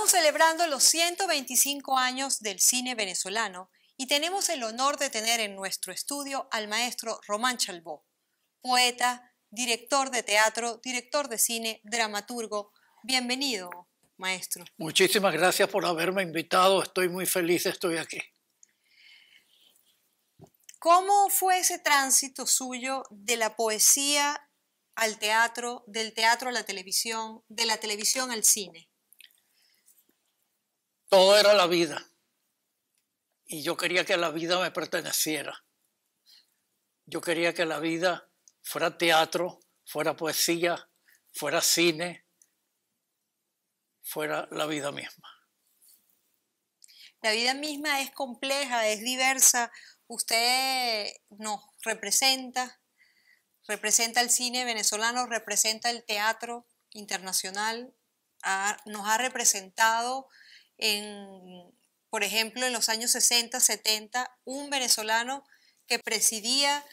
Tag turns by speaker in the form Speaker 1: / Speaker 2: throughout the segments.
Speaker 1: Estamos celebrando los 125 años del cine venezolano y tenemos el honor de tener en nuestro estudio al maestro Román Chalbó, poeta, director de teatro, director de cine, dramaturgo. Bienvenido, maestro.
Speaker 2: Muchísimas gracias por haberme invitado. Estoy muy feliz, estoy aquí.
Speaker 1: ¿Cómo fue ese tránsito suyo de la poesía al teatro, del teatro a la televisión, de la televisión al cine?
Speaker 2: Todo era la vida. Y yo quería que la vida me perteneciera. Yo quería que la vida fuera teatro, fuera poesía, fuera cine, fuera la vida misma.
Speaker 1: La vida misma es compleja, es diversa. Usted nos representa, representa el cine venezolano, representa el teatro internacional, nos ha representado por ejemplo, en los años 60, 70, un venezolano que presidía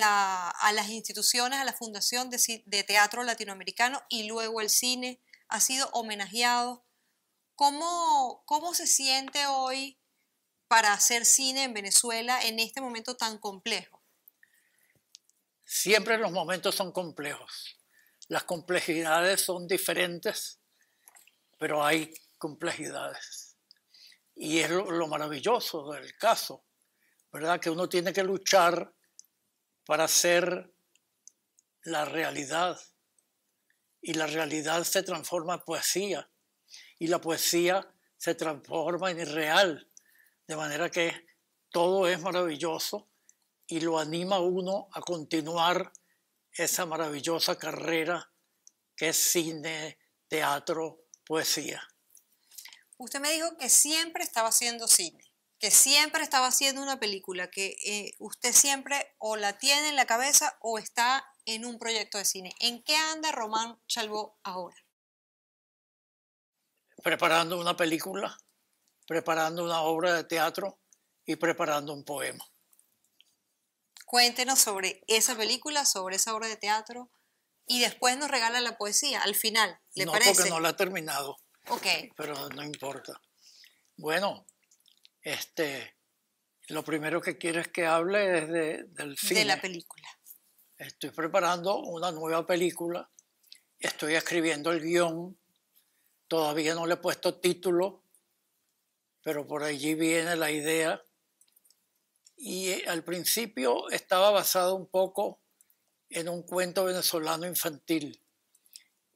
Speaker 1: a las instituciones, a la Fundación de, de, Teatro Latinoamericano y luego el cine, ha sido homenajeado. ¿Cómo, cómo se siente hoy para hacer cine en Venezuela en este momento tan complejo?
Speaker 2: Siempre los momentos son complejos. Las complejidades son diferentes, pero hay complejidades. Y es lo, maravilloso del caso, ¿verdad? Que uno tiene que luchar para ser la realidad. Y la realidad se transforma en poesía. Y la poesía se transforma en real. De manera que todo es maravilloso y lo anima uno a continuar esa maravillosa carrera que es cine, teatro, poesía.
Speaker 1: Usted me dijo que siempre estaba haciendo cine, que siempre estaba haciendo una película, que eh, usted siempre o la tiene en la cabeza o está en un proyecto de cine. ¿En qué anda Román Chalbó ahora?
Speaker 2: Preparando una película, preparando una obra de teatro y preparando un poema.
Speaker 1: Cuéntenos sobre esa película, sobre esa obra de teatro y después nos regala la poesía al final. ¿Le no, parece? porque no
Speaker 2: la ha terminado. Ok. Pero no importa. Bueno, este, lo primero que quieres que hable es de, del cine. De la película. Estoy preparando una nueva película. Estoy escribiendo el guión. Todavía no le he puesto título, pero por allí viene la idea. Y eh, al principio estaba basado un poco en un cuento venezolano infantil.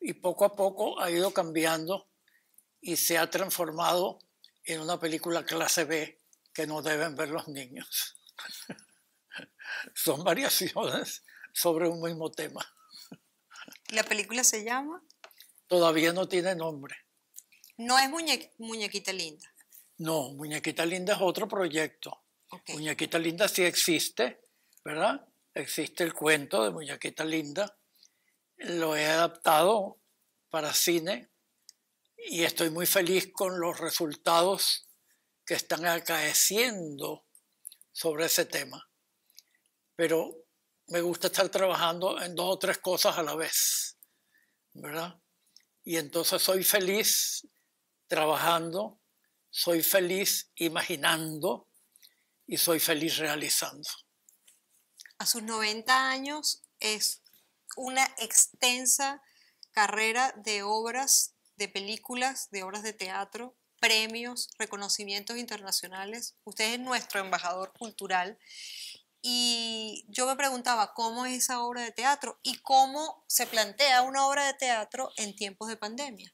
Speaker 2: Y poco a poco ha ido cambiando y se ha transformado en una película clase B que no deben ver los niños. Son variaciones sobre un mismo tema.
Speaker 1: ¿La película se llama?
Speaker 2: Todavía no tiene nombre.
Speaker 1: No es Muñequita Linda.
Speaker 2: No, Muñequita Linda es otro proyecto. Muñequita Linda sí existe, ¿verdad? Existe el cuento de Muñequita Linda. Lo he adaptado para cine y estoy muy feliz con los resultados que están acaeciendo sobre ese tema. Pero me gusta estar trabajando en dos o tres cosas a la vez, ¿verdad? Y entonces soy feliz trabajando, soy feliz imaginando y soy feliz realizando.
Speaker 1: A sus 90 años es una extensa carrera de obras de películas, de obras de teatro, premios, reconocimientos internacionales. Usted es nuestro embajador cultural. Y yo me preguntaba cómo es esa obra de teatro y cómo se plantea una obra de teatro en tiempos de pandemia.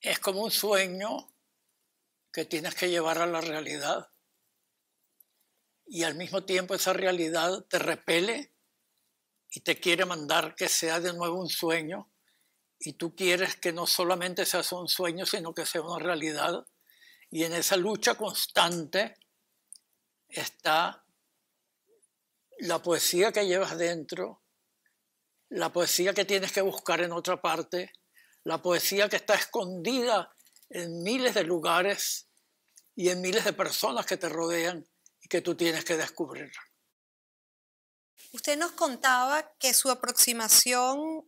Speaker 2: Es como un sueño que tienes que llevar a la realidad y al mismo tiempo esa realidad te repele y te quiere mandar que sea de nuevo un sueño y tú quieres que no solamente seas un sueño, sino que sea una realidad. Y en esa lucha constante está la poesía que llevas dentro, la poesía que tienes que buscar en otra parte, la poesía que está escondida en miles de lugares y en miles de personas que te rodean y que tú tienes que descubrir.
Speaker 1: Usted nos contaba que su aproximación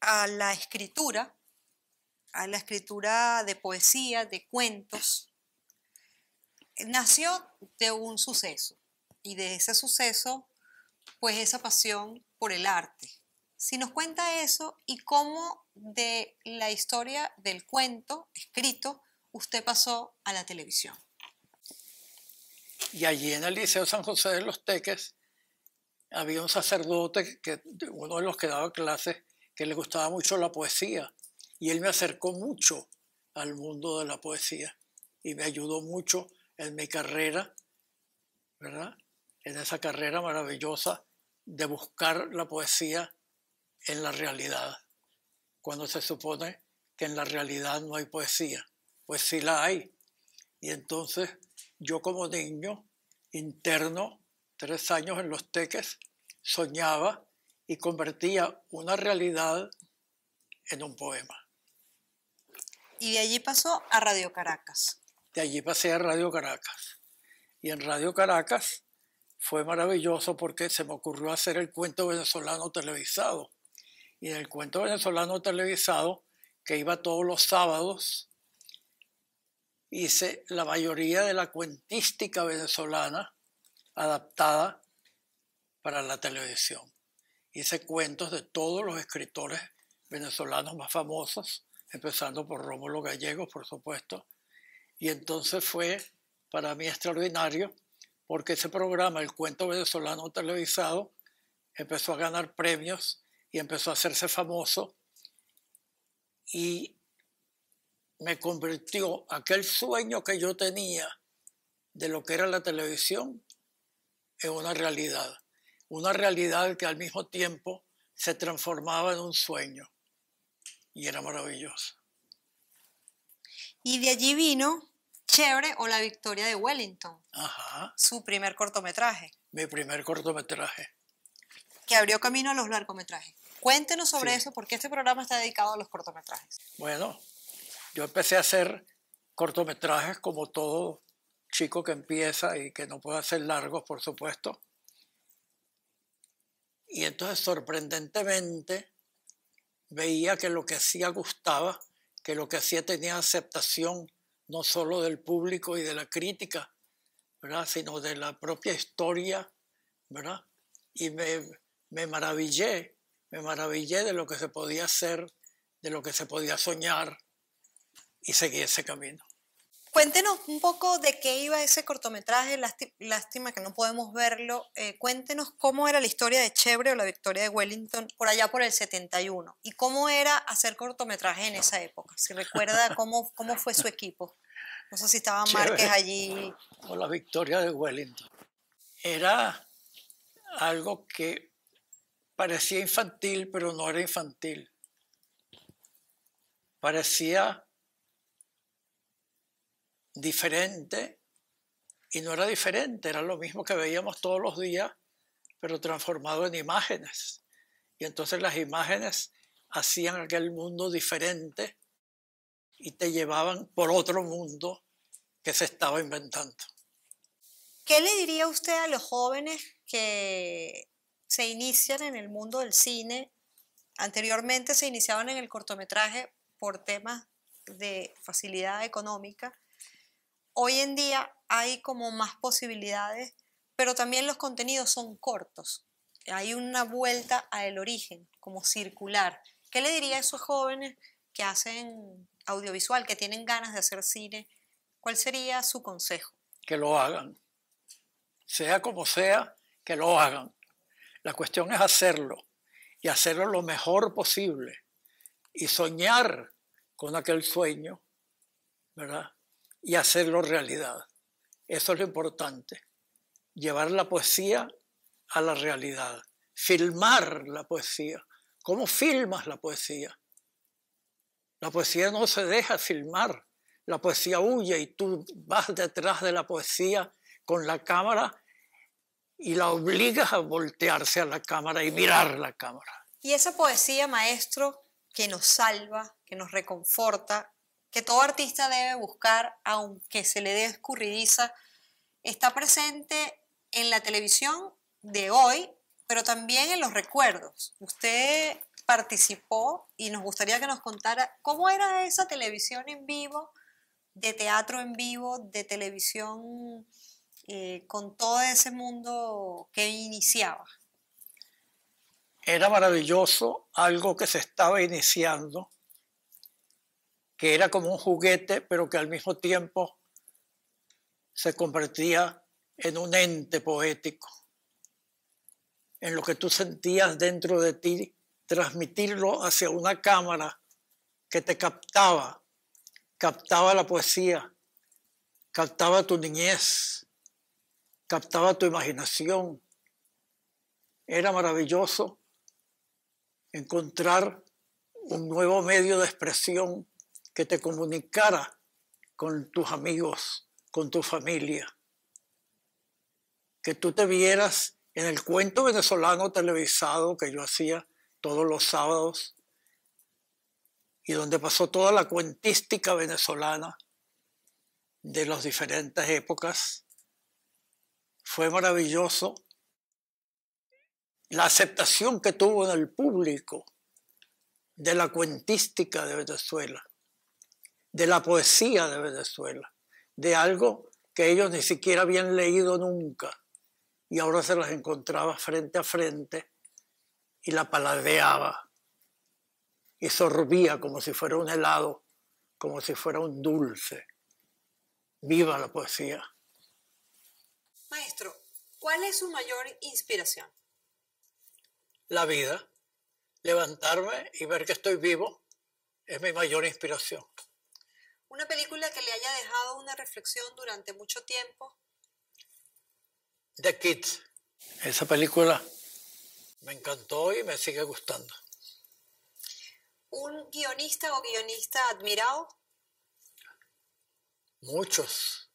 Speaker 1: a la escritura, a la escritura de poesía, de cuentos, nació de un suceso y de ese suceso, pues esa pasión por el arte. Si nos cuenta eso y cómo de la historia del cuento escrito usted pasó a la televisión.
Speaker 2: Y allí en el Liceo San José de los Teques había un sacerdote que uno de los que daba clases que le gustaba mucho la poesía y él me acercó mucho al mundo de la poesía y me ayudó mucho en mi carrera, ¿verdad? En esa carrera maravillosa de buscar la poesía en la realidad, cuando se supone que en la realidad no hay poesía, pues sí la hay. Y entonces yo como niño interno, tres años en los teques, soñaba y convertía una realidad en un poema.
Speaker 1: Y de allí pasó a Radio Caracas.
Speaker 2: De allí pasé a Radio Caracas. Y en Radio Caracas fue maravilloso porque se me ocurrió hacer el cuento venezolano televisado. Y en el cuento venezolano televisado, que iba todos los sábados, hice la mayoría de la cuentística venezolana adaptada para la televisión hice cuentos de todos los escritores venezolanos más famosos, empezando por Rómulo Gallegos, por supuesto. Y entonces fue para mí extraordinario porque ese programa, el cuento venezolano televisado, empezó a ganar premios y empezó a hacerse famoso y me convirtió aquel sueño que yo tenía de lo que era la televisión en una realidad una realidad que al mismo tiempo se transformaba en un sueño y era maravilloso.
Speaker 1: Y de allí vino Chévere o La Victoria de Wellington, Ajá. su primer cortometraje.
Speaker 2: Mi primer cortometraje.
Speaker 1: Que abrió camino a los largometrajes. Cuéntenos sobre eso, porque este programa está dedicado a los cortometrajes.
Speaker 2: Bueno, yo empecé a hacer cortometrajes como todo chico que empieza y que no puede hacer largos, por supuesto, y entonces sorprendentemente veía que lo que hacía gustaba, que lo que hacía tenía aceptación no solo del público y de la crítica, ¿verdad? sino de la propia historia, ¿verdad? Y me, me maravillé, me maravillé de lo que se podía hacer, de lo que se podía soñar y seguí ese camino.
Speaker 1: Cuéntenos un poco de qué iba ese cortometraje, lástima que no podemos verlo. Eh, cuéntenos cómo era la historia de Chevre o la victoria de Wellington por allá por el 71 y cómo era hacer cortometraje en esa época. Si recuerda cómo, cómo fue su equipo. No sé si estaba Márquez allí.
Speaker 2: O la victoria de Wellington. Era algo que parecía infantil, pero no era infantil. Parecía diferente, y no era diferente, era lo mismo que veíamos todos los días, pero transformado en imágenes. Y entonces las imágenes hacían aquel mundo diferente y te llevaban por otro mundo que se estaba inventando.
Speaker 1: ¿Qué le diría usted a los jóvenes que se inician en el mundo del cine? Anteriormente se iniciaban en el cortometraje por temas de facilidad económica, hoy en día hay como más posibilidades, pero también los contenidos son cortos. Hay una vuelta al origen, como circular. ¿Qué le diría a esos jóvenes que hacen audiovisual, que tienen ganas de hacer cine? ¿Cuál sería su consejo?
Speaker 2: Que lo hagan. Sea como sea, que lo hagan. La cuestión es hacerlo y hacerlo lo mejor posible y soñar con aquel sueño, ¿verdad? y hacerlo realidad. Eso es lo importante, llevar la poesía a la realidad, filmar la poesía. ¿Cómo filmas la poesía? La poesía no se deja filmar, la poesía huye y tú vas detrás de la poesía con la cámara y la obligas a voltearse a la cámara y mirar la cámara.
Speaker 1: Y esa poesía, maestro, que nos salva, que nos reconforta, que todo artista debe buscar, aunque se le dé escurridiza, está presente en la televisión de hoy, pero también en los recuerdos. Usted participó y nos gustaría que nos contara cómo era esa televisión en vivo, de teatro en vivo, de televisión eh, con todo ese mundo que iniciaba.
Speaker 2: Era maravilloso algo que se estaba iniciando que era como un juguete, pero que al mismo tiempo se convertía en un ente poético, en lo que tú sentías dentro de ti, transmitirlo hacia una cámara que te captaba, captaba la poesía, captaba tu niñez, captaba tu imaginación. Era maravilloso encontrar un nuevo medio de expresión que te comunicara con tus amigos, con tu familia, que tú te vieras en el cuento venezolano televisado que yo hacía todos los sábados y donde pasó toda la cuentística venezolana de las diferentes épocas. Fue maravilloso la aceptación que tuvo en el público de la cuentística de Venezuela de la poesía de Venezuela, de algo que ellos ni siquiera habían leído nunca. Y ahora se las encontraba frente a frente y la paladeaba y sorbía como si fuera un helado, como si fuera un dulce. Viva la poesía.
Speaker 1: Maestro, ¿cuál es su mayor inspiración?
Speaker 2: La vida. Levantarme y ver que estoy vivo es mi mayor inspiración.
Speaker 1: Una película que le haya dejado una reflexión durante mucho tiempo.
Speaker 2: The Kids. Esa película me encantó y me sigue gustando.
Speaker 1: ¿Un guionista o guionista admirado?
Speaker 2: Muchos,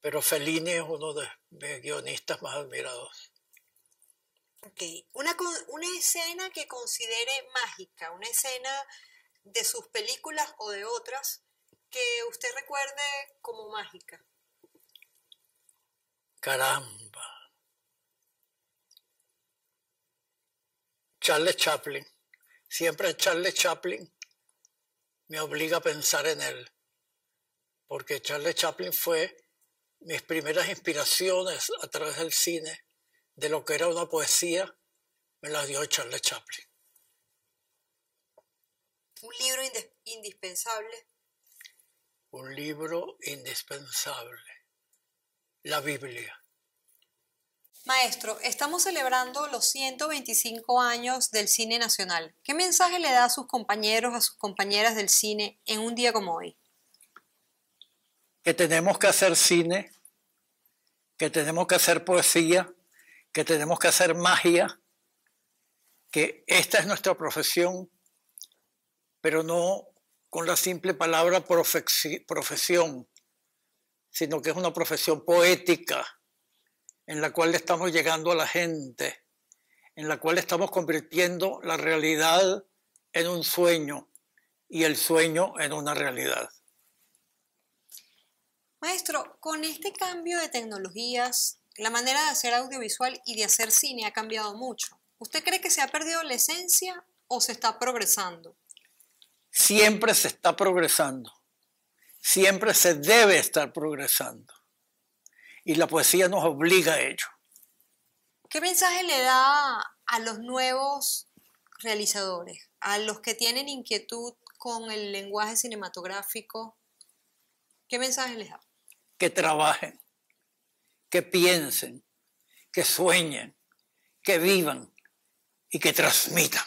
Speaker 2: pero Fellini es uno de mis guionistas más admirados.
Speaker 1: Ok, una, una escena que considere mágica, una escena de sus películas o de otras que usted recuerde como mágica.
Speaker 2: Caramba. Charles Chaplin. Siempre Charles Chaplin me obliga a pensar en él, porque Charles Chaplin fue mis primeras inspiraciones a través del cine, de lo que era una poesía, me las dio Charles Chaplin.
Speaker 1: Un libro indispensable
Speaker 2: un libro indispensable, la Biblia.
Speaker 1: Maestro, estamos celebrando los 125 años del cine nacional. ¿Qué mensaje le da a sus compañeros, a sus compañeras del cine en un día como hoy?
Speaker 2: Que tenemos que hacer cine, que tenemos que hacer poesía, que tenemos que hacer magia, que esta es nuestra profesión, pero no con la simple palabra profesión, sino que es una profesión poética en la cual estamos llegando a la gente, en la cual estamos convirtiendo la realidad en un sueño y el sueño en una realidad.
Speaker 1: Maestro, con este cambio de tecnologías, la manera de hacer audiovisual y de hacer cine ha cambiado mucho. ¿Usted cree que se ha perdido la esencia o se está progresando?
Speaker 2: siempre se está progresando, siempre se debe estar progresando. Y la poesía nos obliga a ello.
Speaker 1: ¿Qué mensaje le da a los nuevos realizadores, a los que tienen inquietud con el lenguaje cinematográfico? ¿Qué mensaje les da?
Speaker 2: Que trabajen, que piensen, que sueñen, que vivan y que transmitan.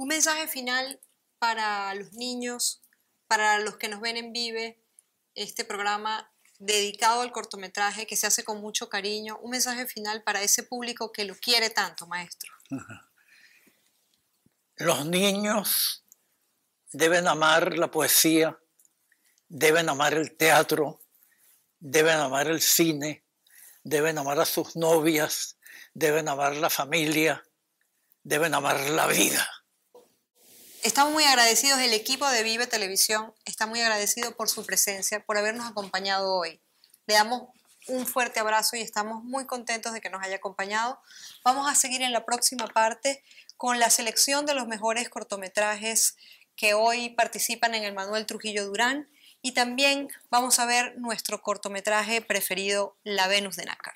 Speaker 1: Un mensaje final para los niños, para los que nos ven en Vive, este programa dedicado al cortometraje que se hace con mucho cariño. Un mensaje final para ese público que lo quiere tanto, maestro.
Speaker 2: Los niños deben amar la poesía, deben amar el teatro, deben amar el cine, deben amar a sus novias, deben amar la familia, deben amar la vida.
Speaker 1: Estamos muy agradecidos, el equipo de Vive Televisión está muy agradecido por su presencia, por habernos acompañado hoy. Le damos un fuerte abrazo y estamos muy contentos de que nos haya acompañado. Vamos a seguir en la próxima parte con la selección de los mejores cortometrajes que hoy participan en el Manuel Trujillo Durán y también vamos a ver nuestro cortometraje preferido, La Venus de Nácar.